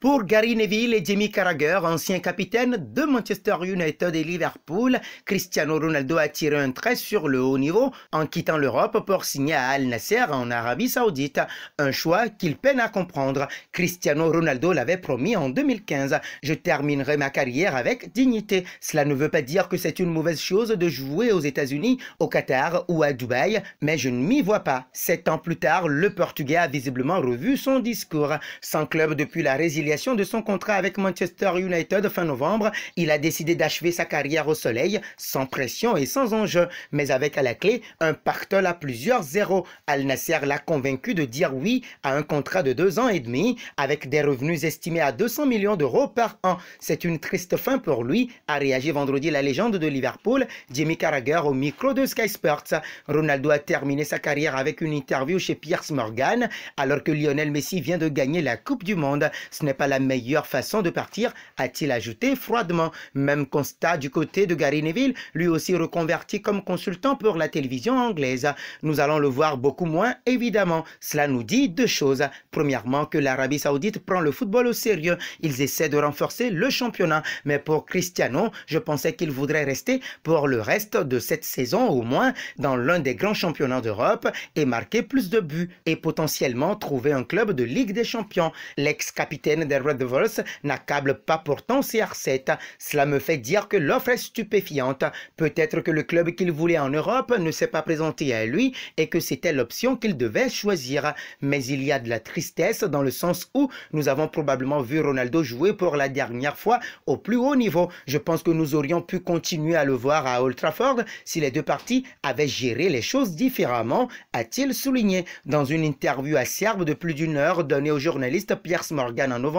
Pour Gary Neville et Jimmy Carragher, anciens capitaines de Manchester United et Liverpool, Cristiano Ronaldo a tiré un trait sur le haut niveau en quittant l'Europe pour signer à Al Nasser en Arabie Saoudite, un choix qu'il peine à comprendre. Cristiano Ronaldo l'avait promis en 2015. Je terminerai ma carrière avec dignité. Cela ne veut pas dire que c'est une mauvaise chose de jouer aux États-Unis, au Qatar ou à Dubaï, mais je ne m'y vois pas. Sept ans plus tard, le Portugais a visiblement revu son discours. Sans club depuis la résilience de son contrat avec Manchester United fin novembre, il a décidé d'achever sa carrière au soleil sans pression et sans enjeu, mais avec à la clé un pactole à plusieurs zéros. Al Nasser l'a convaincu de dire oui à un contrat de deux ans et demi avec des revenus estimés à 200 millions d'euros par an. C'est une triste fin pour lui, a réagi vendredi la légende de Liverpool, Jimmy Carragher au micro de Sky Sports. Ronaldo a terminé sa carrière avec une interview chez Pierce Morgan alors que Lionel Messi vient de gagner la Coupe du Monde. Ce n'est pas la meilleure façon de partir, a-t-il ajouté froidement. Même constat du côté de Gary Neville, lui aussi reconverti comme consultant pour la télévision anglaise. Nous allons le voir beaucoup moins, évidemment. Cela nous dit deux choses. Premièrement, que l'Arabie saoudite prend le football au sérieux. Ils essaient de renforcer le championnat. Mais pour Cristiano, je pensais qu'il voudrait rester pour le reste de cette saison au moins dans l'un des grands championnats d'Europe et marquer plus de buts et potentiellement trouver un club de Ligue des Champions. L'ex-capitaine des Red Devils n'accable pas pourtant CR7. Cela me fait dire que l'offre est stupéfiante. Peut-être que le club qu'il voulait en Europe ne s'est pas présenté à lui et que c'était l'option qu'il devait choisir. Mais il y a de la tristesse dans le sens où nous avons probablement vu Ronaldo jouer pour la dernière fois au plus haut niveau. Je pense que nous aurions pu continuer à le voir à Old Trafford si les deux parties avaient géré les choses différemment, a-t-il souligné dans une interview à Serbe de plus d'une heure donnée au journaliste Pierce Morgan en novembre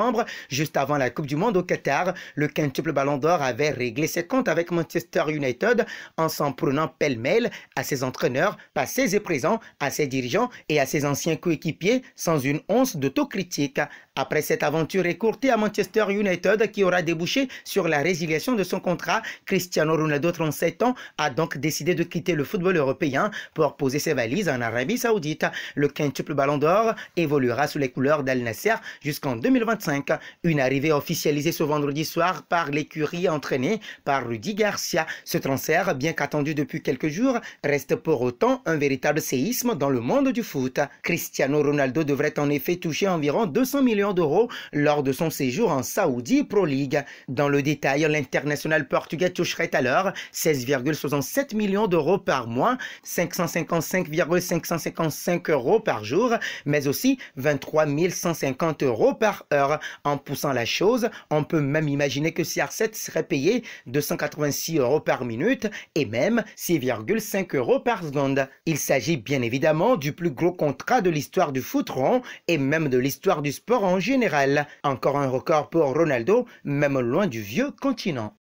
juste avant la Coupe du Monde au Qatar, le quintuple Ballon d'Or avait réglé ses comptes avec Manchester United en s'en prenant pêle-mêle à ses entraîneurs, passés et présents, à ses dirigeants et à ses anciens coéquipiers, sans une once critique. Après cette aventure écourtée à Manchester United qui aura débouché sur la résiliation de son contrat, Cristiano Ronaldo, 37 ans, a donc décidé de quitter le football européen pour poser ses valises en Arabie Saoudite. Le quintuple Ballon d'Or évoluera sous les couleurs d'Al Nasser jusqu'en 2025. Une arrivée officialisée ce vendredi soir par l'écurie entraînée par Rudy Garcia. Ce transfert, bien qu'attendu depuis quelques jours, reste pour autant un véritable séisme dans le monde du foot. Cristiano Ronaldo devrait en effet toucher environ 200 millions d'euros lors de son séjour en Saudi Pro League. Dans le détail, l'international portugais toucherait alors 16,67 millions d'euros par mois, 555,555 euros par jour, mais aussi 23 150 euros par heure en poussant la chose. On peut même imaginer que CR7 serait payé 286 euros par minute et même 6,5 euros par seconde. Il s'agit bien évidemment du plus gros contrat de l'histoire du foot et même de l'histoire du sport en général. Encore un record pour Ronaldo, même loin du vieux continent.